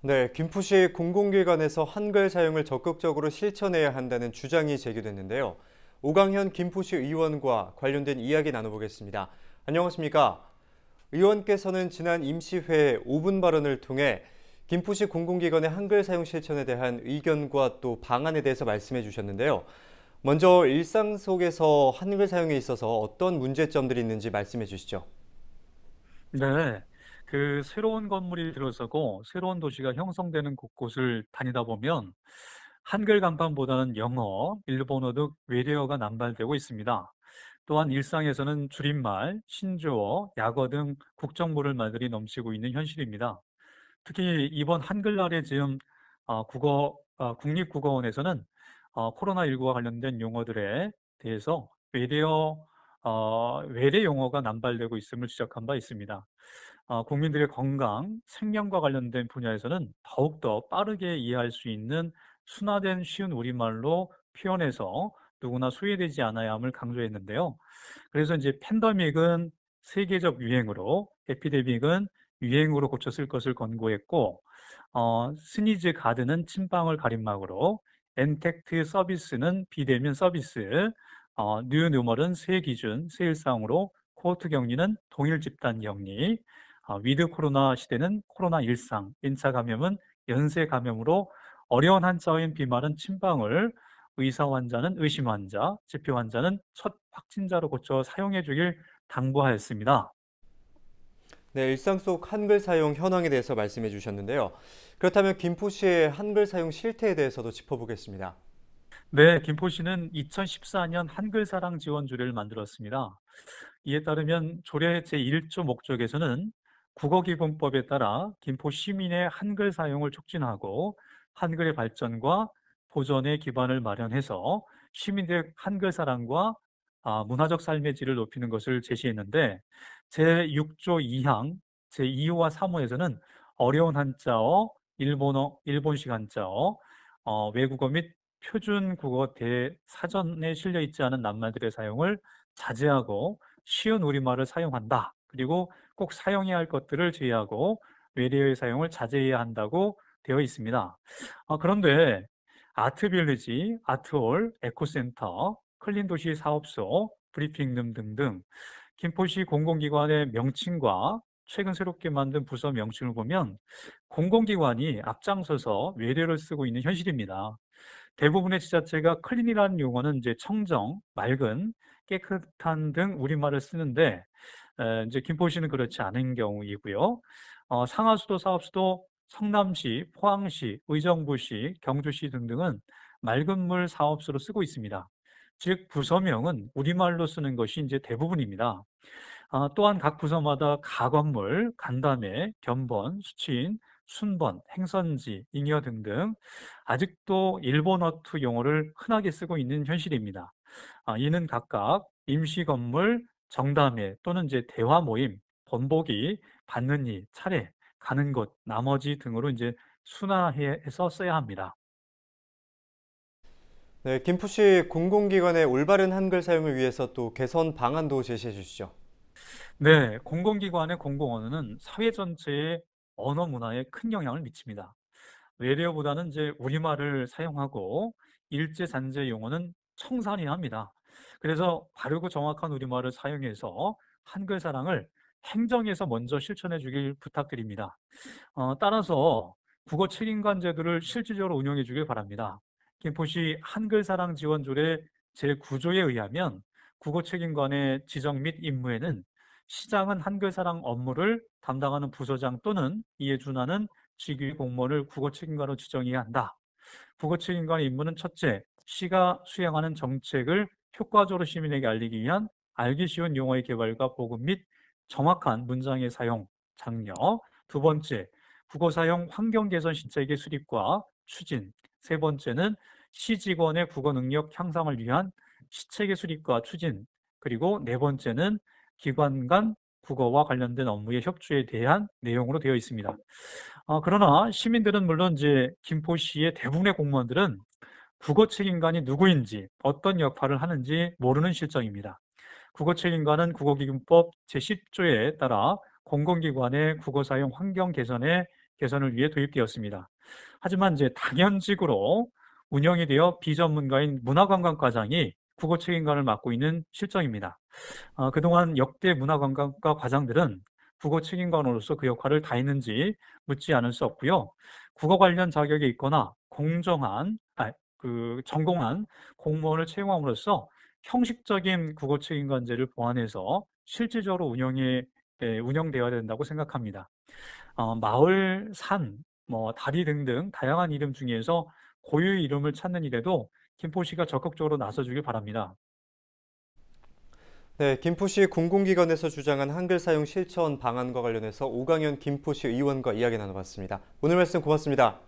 네, 김포시 공공기관에서 한글 사용을 적극적으로 실천해야 한다는 주장이 제기됐는데요. 오강현 김포시 의원과 관련된 이야기 나눠보겠습니다. 안녕하십니까? 의원께서는 지난 임시회 5분 발언을 통해 김포시 공공기관의 한글 사용 실천에 대한 의견과 또 방안에 대해서 말씀해 주셨는데요. 먼저 일상 속에서 한글 사용에 있어서 어떤 문제점들이 있는지 말씀해 주시죠. 네. 그 새로운 건물이 들어서고 새로운 도시가 형성되는 곳곳을 다니다 보면 한글 간판보다는 영어, 일본어 등 외래어가 남발되고 있습니다. 또한 일상에서는 줄임말, 신조어, 약어 등 국정모를 말들이 넘치고 있는 현실입니다. 특히 이번 한글날에 지금 어, 국어 어, 국립국어원에서는 어, 코로나19와 관련된 용어들에 대해서 외래어 어, 외래 용어가 남발되고 있음을 지적한 바 있습니다. 어, 국민들의 건강, 생명과 관련된 분야에서는 더욱더 빠르게 이해할 수 있는 순화된 쉬운 우리말로 표현해서 누구나 소외되지 않아야 함을 강조했는데요. 그래서 이제 팬더믹은 세계적 유행으로, 에피데믹은 유행으로 고쳤을 것을 권고했고, 어, 스니즈 가드는 침방을 가림막으로, 엔택트 서비스는 비대면 서비스, 어, 뉴 뉴멀은 세 기준, 세 일상으로 코호트 격리는 동일 집단 격리, 어, 위드 코로나 시대는 코로나 일상, 인차 감염은 연쇄 감염으로 어려운 한자어인 비말은 침방울, 의사 환자는 의심 환자, 지표 환자는 첫 확진자로 고쳐 사용해 주길 당부하였습니다. 네, 일상 속 한글 사용 현황에 대해서 말씀해 주셨는데요. 그렇다면 김포시의 한글 사용 실태에 대해서도 짚어보겠습니다. 네, 김포시는 2014년 한글사랑 지원 조례를 만들었습니다. 이에 따르면 조례 제1조 목적에서는 국어기본법에 따라 김포 시민의 한글 사용을 촉진하고 한글의 발전과 보존의 기반을 마련해서 시민들의 한글 사랑과 아, 문화적 삶의 질을 높이는 것을 제시했는데 제6조 2항, 제2호와 3호에서는 어려운 한자어, 일본어, 일본식 한자어, 어, 외국어 및 표준 국어 대사전에 실려 있지 않은 낱말들의 사용을 자제하고 쉬운 우리말을 사용한다. 그리고 꼭 사용해야 할 것들을 제외하고 외래의 어 사용을 자제해야 한다고 되어 있습니다. 아, 그런데 아트빌리지, 아트홀, 에코센터, 클린도시 사업소, 브리핑룸 등등 김포시 공공기관의 명칭과 최근 새롭게 만든 부서 명칭을 보면 공공기관이 앞장서서 외래를 쓰고 있는 현실입니다. 대부분의 지자체가 클린이라는 용어는 이제 청정, 맑은, 깨끗한 등 우리말을 쓰는데 에, 이제 김포시는 그렇지 않은 경우이고요. 어, 상하수도, 사업수도, 성남시, 포항시, 의정부시, 경주시 등등은 맑은 물 사업수로 쓰고 있습니다. 즉 부서명은 우리말로 쓰는 것이 이제 대부분입니다. 아, 또한 각 부서마다 가건물, 간담회, 견본, 수치인, 순번, 행선지, 잉여 등등 아직도 일본어 투 용어를 흔하게 쓰고 있는 현실입니다. 아, 이는 각각 임시 건물, 정담회 또는 이제 대화 모임, 번복이, 받는 이, 차례, 가는 곳, 나머지 등으로 이제 순화해서 써야 합니다. 네, 김포 시 공공기관의 올바른 한글 사용을 위해서 또 개선 방안도 제시해 주시죠. 네, 공공기관의 공공언어는 사회 전체의 언어 문화에 큰 영향을 미칩니다. 외래어보다는 이제 우리말을 사용하고 일제 잔재 용어는 청산해야 합니다. 그래서 바르고 정확한 우리말을 사용해서 한글 사랑을 행정에서 먼저 실천해 주길 부탁드립니다. 어, 따라서 국어 책임관 제도를 실질적으로 운영해 주길 바랍니다. 김포시 한글 사랑 지원 조례 제9조에 의하면 국어 책임관의 지정 및 임무에는 시장은 한글사랑 업무를 담당하는 부서장 또는 이에 준하는 직위 공무원을 국어 책임관으로 지정해야 한다. 국어 책임관의 임무는 첫째, 시가 수행하는 정책을 효과적으로 시민에게 알리기 위한 알기 쉬운 용어의 개발과 보급 및 정확한 문장의 사용, 장려. 두 번째, 국어 사용 환경 개선 시책의 수립과 추진. 세 번째는 시 직원의 국어 능력 향상을 위한 시책의 수립과 추진. 그리고 네 번째는 기관 간 국어와 관련된 업무의 협조에 대한 내용으로 되어 있습니다. 어, 그러나 시민들은 물론 이제 김포시의 대부분의 공무원들은 국어 책임관이 누구인지 어떤 역할을 하는지 모르는 실정입니다. 국어 책임관은 국어기금법 제10조에 따라 공공기관의 국어 사용 환경 개선에 개선을 위해 도입되었습니다. 하지만 이제 당연직으로 운영이 되어 비전문가인 문화관광과장이 국어 책임관을 맡고 있는 실정입니다. 어, 그동안 역대 문화관광과 과장들은 국어 책임관으로서 그 역할을 다했는지 묻지 않을 수 없고요. 국어 관련 자격이 있거나 공정한, 아, 그 전공한 공무원을 채용함으로써 형식적인 국어 책임관제를 보완해서 실질적으로 운영에 예, 운영되어야 된다고 생각합니다. 어, 마을, 산, 뭐 다리 등등 다양한 이름 중에서 고유 이름을 찾는 일에도 김포시가 적극적으로 나서주길 바랍니다. 네, 김포시 공공기관에서 주장한 한글 사용 실천 방안과 관련해서 오강현 김포시 의원과 이야기 나눠봤습니다. 오늘 말씀 고맙습니다.